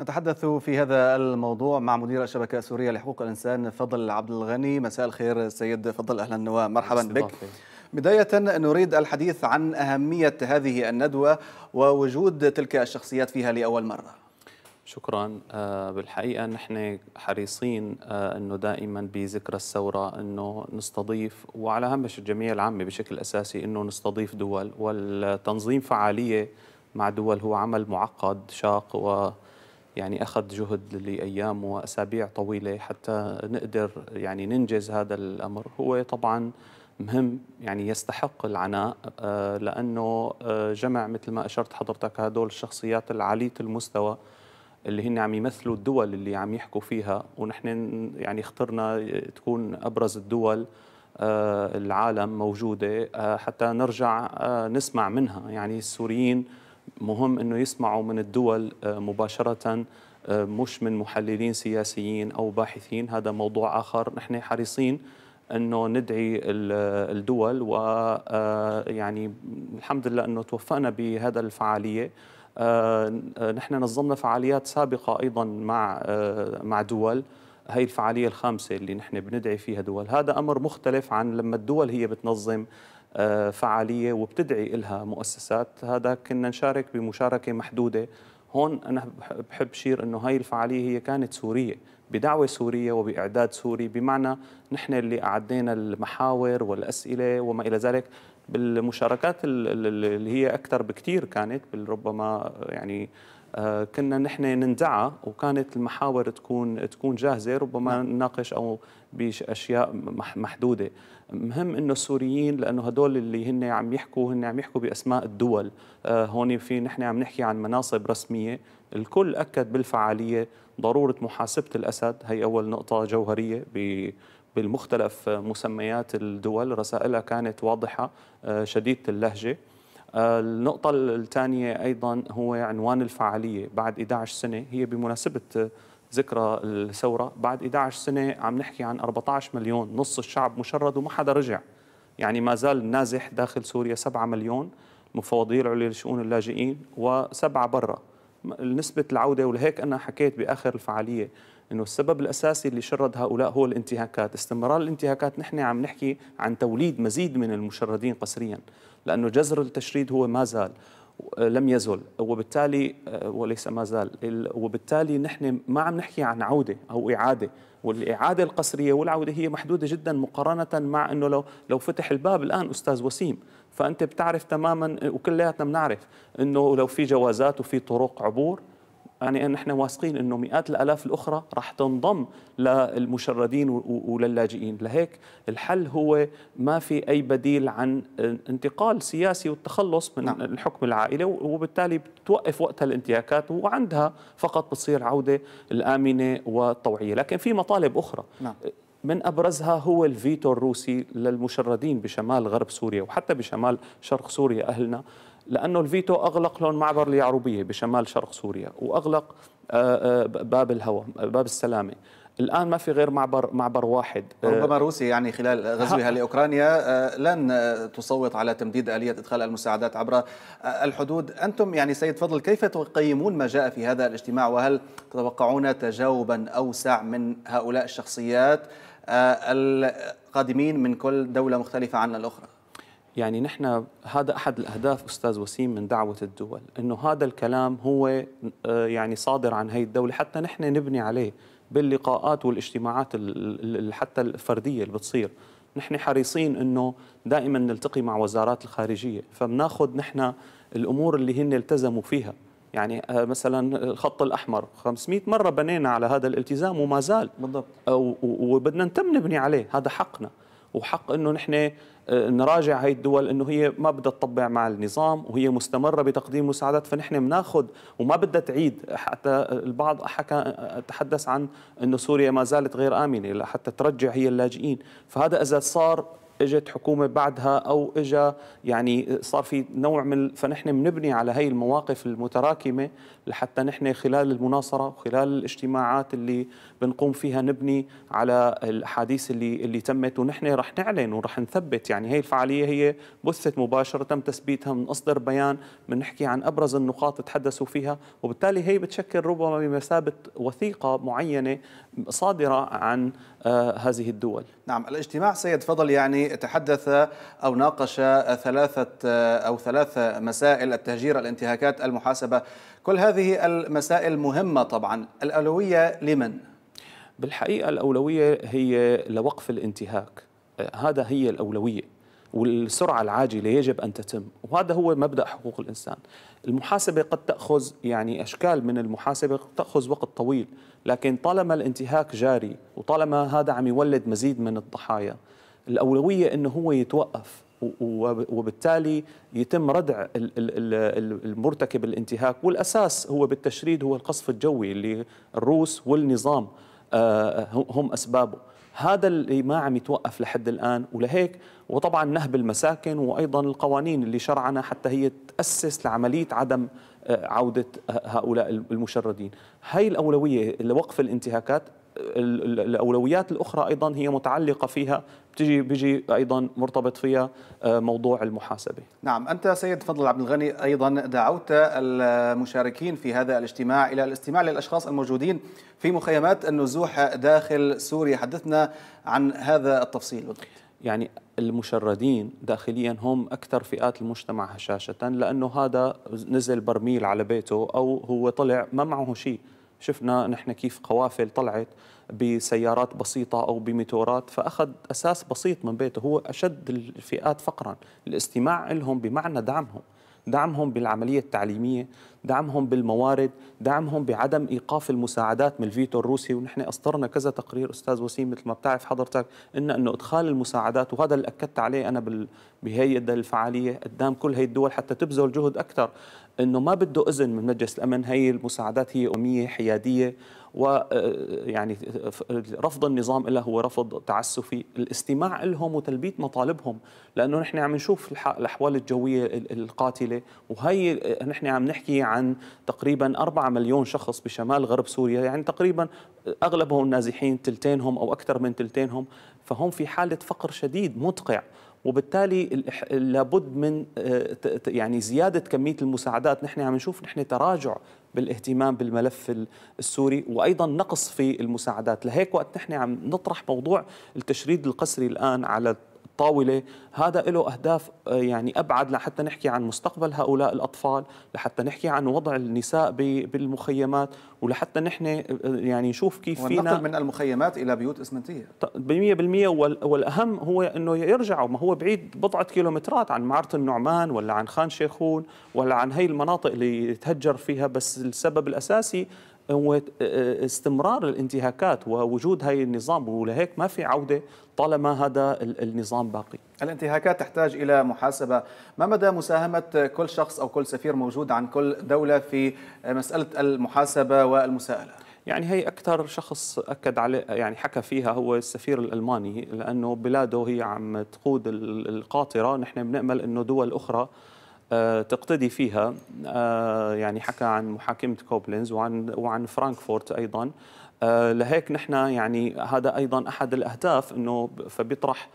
نتحدث في هذا الموضوع مع مدير الشبكة السورية لحقوق الإنسان فضل عبد الغني مساء الخير سيد فضل أهلا ومرحبا بك بداية نريد الحديث عن أهمية هذه الندوة ووجود تلك الشخصيات فيها لأول مرة شكرا آه، بالحقيقة نحن حريصين آه، أنه دائما بذكرى الثورة أنه نستضيف وعلى همش الجمعية العامة بشكل أساسي أنه نستضيف دول والتنظيم فعالية مع دول هو عمل معقد شاق و يعني أخذ جهد لأيام وأسابيع طويلة حتى نقدر يعني ننجز هذا الأمر هو طبعا مهم يعني يستحق العناء آه، لأنه آه، جمع مثل ما أشرت حضرتك هدول الشخصيات العالية المستوى اللي هن عم يمثلوا الدول اللي عم يحكوا فيها ونحن يعني اخترنا تكون أبرز الدول آه، العالم موجودة حتى نرجع نسمع منها يعني السوريين مهم انه يسمعوا من الدول آه، مباشره آه، مش من محللين سياسيين او باحثين هذا موضوع اخر نحن حريصين انه ندعي الدول و آه، يعني الحمد لله انه توفقنا بهذا الفعاليه نحن نظمنا فعاليات سابقه ايضا مع مع دول هي الفعالية الخامسة اللي نحن بندعي فيها دول هذا أمر مختلف عن لما الدول هي بتنظم آه، فعاليه وبتدعي لها مؤسسات هذا كنا نشارك بمشاركه محدوده هون انا بحب شير انه هاي الفعاليه هي كانت سوريه بدعوه سوريه وباعداد سوري بمعنى نحن اللي اعدينا المحاور والاسئله وما الى ذلك بالمشاركات اللي هي اكثر بكثير كانت ربما يعني آه، كنا نحن نندعى وكانت المحاور تكون تكون جاهزه ربما نعم. نناقش او باشياء محدوده مهم انه السوريين لانه هدول اللي هن عم يحكوا هن عم يحكوا باسماء الدول آه، هون في نحن عم نحكي عن مناصب رسميه الكل اكد بالفعاليه ضروره محاسبه الاسد هي اول نقطه جوهريه ب بالمختلف مسميات الدول رسائلها كانت واضحه آه، شديده اللهجه النقطة الثانية أيضا هو عنوان الفعالية بعد 11 سنة هي بمناسبة ذكرى الثورة بعد 11 سنة عم نحكي عن 14 مليون نص الشعب مشرد وما حدا رجع يعني ما زال النازح داخل سوريا 7 مليون مفوضية العليا لشؤون اللاجئين وسبعة برا نسبة العودة ولهيك أنا حكيت بآخر الفعالية انه السبب الاساسي اللي شرد هؤلاء هو الانتهاكات، استمرار الانتهاكات نحن عم نحكي عن توليد مزيد من المشردين قسريا، لانه جزر التشريد هو ما زال لم يزل وبالتالي آه، وليس ما زال وبالتالي نحن ما عم نحكي عن عوده او اعاده والاعاده القسريه والعوده هي محدوده جدا مقارنه مع انه لو لو فتح الباب الان استاذ وسيم فانت بتعرف تماما وكلياتنا بنعرف انه لو في جوازات وفي طرق عبور يعني نحن واثقين انه مئات الالاف الاخرى راح تنضم للمشردين وللاجئين، لهيك الحل هو ما في اي بديل عن انتقال سياسي والتخلص من نعم. الحكم العائله وبالتالي بتوقف وقتها الانتهاكات وعندها فقط بتصير عوده الامنه والطوعيه، لكن في مطالب اخرى نعم. من ابرزها هو الفيتو الروسي للمشردين بشمال غرب سوريا وحتى بشمال شرق سوريا اهلنا لأنه الفيتو أغلق لهم معبر اليعروبية بشمال شرق سوريا وأغلق آه، آه، باب الهوى باب السلامة الان ما في غير معبر معبر واحد آه، ربما روسيا يعني خلال غزوها لاوكرانيا لن تصوت على تمديد اليه ادخال المساعدات عبر الحدود انتم يعني سيد فضل كيف تقيمون ما جاء في هذا الاجتماع وهل تتوقعون تجاوبا اوسع من هؤلاء الشخصيات القادمين من كل دوله مختلفه عن الاخرى يعني نحن هذا احد الاهداف استاذ وسيم من دعوه الدول انه هذا الكلام هو آه، يعني صادر عن هي الدوله حتى نحن نبني عليه باللقاءات والاجتماعات حتى الفرديه اللي بتصير نحن حريصين انه دائما نلتقي مع وزارات الخارجيه فبناخذ نحن الامور اللي هن التزموا فيها يعني آه، مثلا الخط الاحمر 500 مره بنينا على هذا الالتزام وما زال بالضبط وبدنا نتم نبني عليه هذا حقنا وحق انه نحن آه، نراجع هاي الدول انه هي ما بدها تطبع مع النظام وهي مستمره بتقديم مساعدات فنحن بناخذ وما بدها تعيد حتى البعض حكى تحدث عن انه سوريا ما زالت غير امنه لحتى ترجع هي اللاجئين فهذا اذا صار اجت حكومه بعدها او اجى يعني صار في نوع من فنحن بنبني على هي المواقف المتراكمه لحتى نحن خلال المناصره وخلال الاجتماعات اللي بنقوم فيها نبني على الاحاديث اللي اللي تمت ونحن رح نعلن ورح نثبت يعني هي الفعاليه هي بثت مباشره تم تثبيتها بنصدر بيان بنحكي عن ابرز النقاط تحدثوا فيها وبالتالي هي بتشكل ربما بمثابه وثيقه معينه صادره عن آه، هذه الدول نعم الاجتماع سيد فضل يعني تحدث أو ناقش ثلاثة آه، أو ثلاث مسائل التهجير الانتهاكات المحاسبة كل هذه المسائل مهمة طبعا الأولوية لمن؟ بالحقيقة الأولوية هي لوقف الانتهاك هذا هي الأولوية والسرعة العاجلة يجب أن تتم وهذا هو مبدأ حقوق الإنسان المحاسبة قد تأخذ يعني أشكال من المحاسبة قد تأخذ وقت طويل لكن طالما الانتهاك جاري وطالما هذا عم يولد مزيد من الضحايا الأولوية أنه هو يتوقف وبالتالي يتم ردع المرتكب الانتهاك والأساس هو بالتشريد هو القصف الجوي اللي الروس والنظام آه، هم أسبابه هذا اللي ما عم يتوقف لحد الآن ولهيك وطبعا نهب المساكن وأيضا القوانين اللي شرعنا حتى هي تأسس لعملية عدم آه، عودة آه، هؤلاء المشردين هاي الأولوية لوقف الانتهاكات الاولويات الاخرى ايضا هي متعلقه فيها بتجي بيجي ايضا مرتبط فيها آه، موضوع المحاسبه. نعم، انت سيد فضل عبد الغني ايضا دعوت المشاركين في هذا الاجتماع الى الاستماع للاشخاص الموجودين في مخيمات النزوح داخل سوريا، حدثنا عن هذا التفصيل. يعني المشردين داخليا هم اكثر فئات المجتمع هشاشه لانه هذا نزل برميل على بيته او هو طلع ما معه شيء شفنا نحن كيف قوافل طلعت بسيارات بسيطة أو بميتورات فأخذ أساس بسيط من بيته هو أشد الفئات فقرا الاستماع لهم بمعنى دعمهم دعمهم بالعملية التعليمية دعمهم بالموارد دعمهم بعدم إيقاف المساعدات من الفيتو الروسي ونحن أصدرنا كذا تقرير أستاذ وسيم مثل ما بتعرف حضرتك إن أنه إدخال المساعدات وهذا اللي أكدت عليه أنا بهي الفعالية قدام كل هي الدول حتى تبذل جهد أكثر أنه ما بده إذن من مجلس الأمن هي المساعدات هي أمية حيادية ويعني آه، رفض النظام له هو رفض تعسفي الاستماع لهم وتلبية مطالبهم لأنه نحن عم نشوف الأحوال الجوية القاتلة وهي نحن عم نحكي عن تقريبا 4 مليون شخص بشمال غرب سوريا يعني تقريبا أغلبهم نازحين تلتينهم أو أكثر من تلتينهم فهم في حالة فقر شديد مدقع وبالتالي لابد من آه، يعني زياده كميه المساعدات نحن عم نشوف نحن تراجع بالاهتمام بالملف السوري وايضا نقص في المساعدات لهيك وقت نحن عم نطرح موضوع التشريد القسري الان على الطاوله هذا له اهداف آه، يعني ابعد لحتى نحكي عن مستقبل هؤلاء الاطفال لحتى نحكي عن وضع النساء بالمخيمات ولحتى نحن آه، يعني نشوف كيف فينا من المخيمات الى بيوت اسمنتيه ب 100% والاهم هو انه يرجعوا ما هو بعيد بضعه كيلومترات عن معره النعمان ولا عن خان شيخون ولا عن هي المناطق اللي تهجر فيها بس السبب الاساسي هو استمرار الانتهاكات ووجود هاي النظام ولهيك ما في عودة طالما هذا النظام باقي الانتهاكات تحتاج إلى محاسبة ما مدى مساهمة كل شخص أو كل سفير موجود عن كل دولة في مسألة المحاسبة والمساءلة؟ يعني هي أكثر شخص أكد عليه يعني حكى فيها هو السفير الألماني لأنه بلاده هي عم تقود القاطرة نحن بنأمل أنه دول أخرى آه، تقتدي فيها آه، يعني حكى عن محاكمة كوبلينز وعن وعن فرانكفورت أيضا آه، لهيك نحن يعني هذا أيضا أحد الأهداف أنه فبيطرح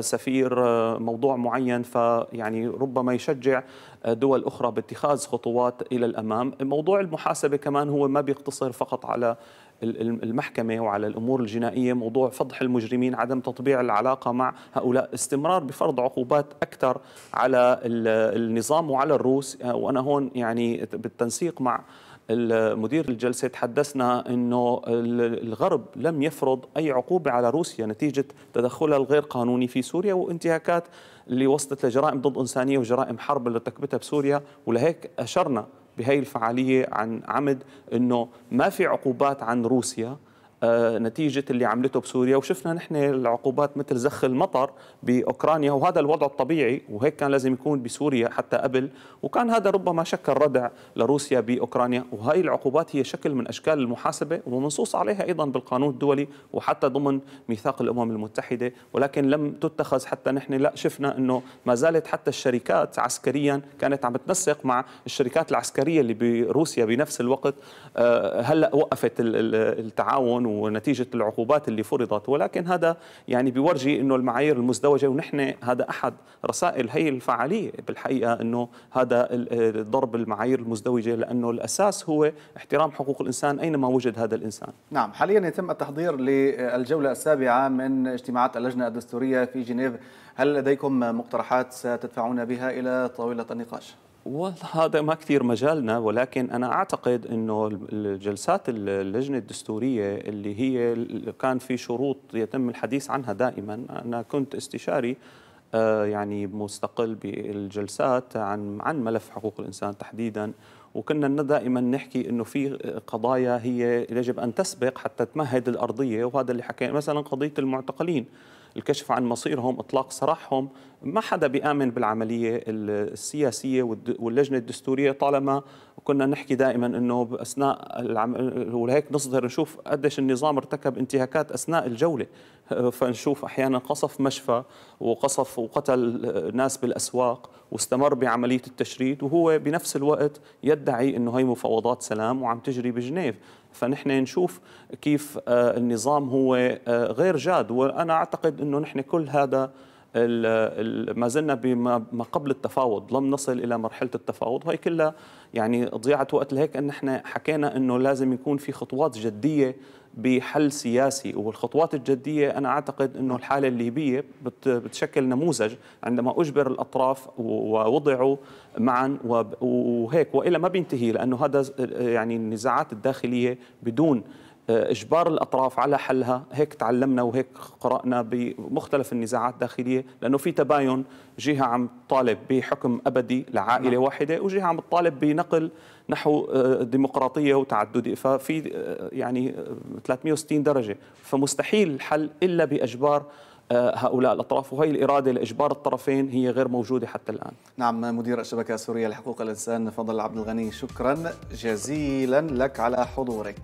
سفير موضوع معين فيعني ربما يشجع دول أخرى باتخاذ خطوات إلى الأمام موضوع المحاسبة كمان هو ما بيقتصر فقط على المحكمة وعلى الأمور الجنائية موضوع فضح المجرمين عدم تطبيع العلاقة مع هؤلاء استمرار بفرض عقوبات أكثر على النظام وعلى الروس آه، وأنا هون يعني بالتنسيق مع مدير الجلسة تحدثنا أنه الغرب لم يفرض أي عقوبة على روسيا نتيجة تدخلها الغير قانوني في سوريا وانتهاكات اللي وصلت لجرائم ضد إنسانية وجرائم حرب اللي ارتكبتها بسوريا ولهيك أشرنا بهي الفعالية عن عمد أنه ما في عقوبات عن روسيا آه، نتيجة اللي عملته بسوريا وشفنا نحن العقوبات مثل زخ المطر بأوكرانيا وهذا الوضع الطبيعي وهيك كان لازم يكون بسوريا حتى قبل وكان هذا ربما شكل ردع لروسيا بأوكرانيا وهي العقوبات هي شكل من أشكال المحاسبة ومنصوص عليها أيضا بالقانون الدولي وحتى ضمن ميثاق الأمم المتحدة ولكن لم تتخذ حتى نحن لا شفنا أنه ما زالت حتى الشركات عسكريا كانت عم تنسق مع الشركات العسكرية اللي بروسيا بنفس الوقت آه، هلأ وقفت التعاون ونتيجه العقوبات اللي فرضت ولكن هذا يعني بيورجي انه المعايير المزدوجه ونحن هذا احد رسائل هي الفعاليه بالحقيقه انه هذا ضرب المعايير المزدوجه لانه الاساس هو احترام حقوق الانسان اينما وجد هذا الانسان. نعم حاليا يتم التحضير للجوله السابعه من اجتماعات اللجنه الدستوريه في جنيف، هل لديكم مقترحات ستدفعون بها الى طاوله النقاش؟ وهذا ما كثير مجالنا ولكن انا اعتقد انه الجلسات اللجنه الدستوريه اللي هي كان في شروط يتم الحديث عنها دائما انا كنت استشاري آه، يعني مستقل بالجلسات عن عن ملف حقوق الانسان تحديدا وكنا دائما نحكي انه في قضايا هي يجب ان تسبق حتى تمهد الارضيه وهذا اللي حكينا مثلا قضيه المعتقلين الكشف عن مصيرهم إطلاق سراحهم ما حدا بيآمن بالعملية السياسية واللجنة الدستورية طالما كنا نحكي دائما انه باثناء العمل ولهيك نصدر نشوف قديش النظام ارتكب انتهاكات اثناء الجوله فنشوف احيانا قصف مشفى وقصف وقتل ناس بالاسواق واستمر بعمليه التشريد وهو بنفس الوقت يدعي انه هي مفاوضات سلام وعم تجري بجنيف فنحن نشوف كيف آه، النظام هو آه، غير جاد وانا اعتقد انه نحن كل هذا ما زلنا بما قبل التفاوض لم نصل إلى مرحلة التفاوض هي كلها يعني ضيعة وقت لهيك أن نحن حكينا أنه لازم يكون في خطوات جدية بحل سياسي والخطوات الجدية أنا أعتقد أنه الحالة الليبية بتشكل نموذج عندما أجبر الأطراف ووضعوا معا وهيك وإلا ما بينتهي لأنه هذا يعني النزاعات الداخلية بدون اجبار الاطراف على حلها هيك تعلمنا وهيك قرانا بمختلف النزاعات الداخليه لانه في تباين جهه عم تطالب بحكم ابدي لعائله نعم. واحده وجهه عم تطالب بنقل نحو آه، ديمقراطيه وتعدديه ففي آه، يعني 360 آه، درجه فمستحيل الحل الا باجبار هؤلاء الأطراف وهي الإرادة لإجبار الطرفين هي غير موجودة حتى الآن نعم مدير الشبكة السورية لحقوق الإنسان فضل عبد الغني شكرا جزيلا لك على حضورك